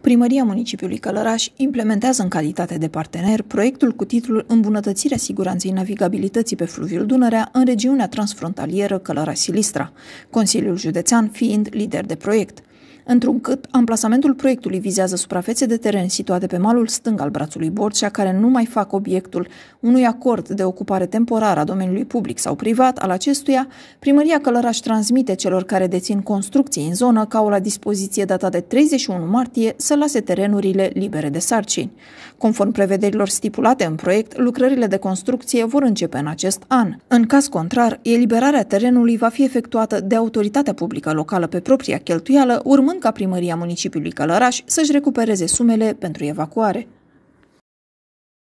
Primăria Municipiului Călăraș implementează în calitate de partener proiectul cu titlul Îmbunătățirea siguranței navigabilității pe fluviul Dunărea în regiunea transfrontalieră Călăraș-Silistra, Consiliul Județean fiind lider de proiect întrucât amplasamentul proiectului vizează suprafețe de teren situate pe malul stâng al brațului Borcea, care nu mai fac obiectul unui acord de ocupare temporară a domeniului public sau privat al acestuia, primăria Călăraș transmite celor care dețin construcții în zonă ca o la dispoziție data de 31 martie să lase terenurile libere de sarcini. Conform prevederilor stipulate în proiect, lucrările de construcție vor începe în acest an. În caz contrar, eliberarea terenului va fi efectuată de autoritatea publică locală pe propria cheltuială, urmând ca primăria municipiului Călăraș să-și recupereze sumele pentru evacuare.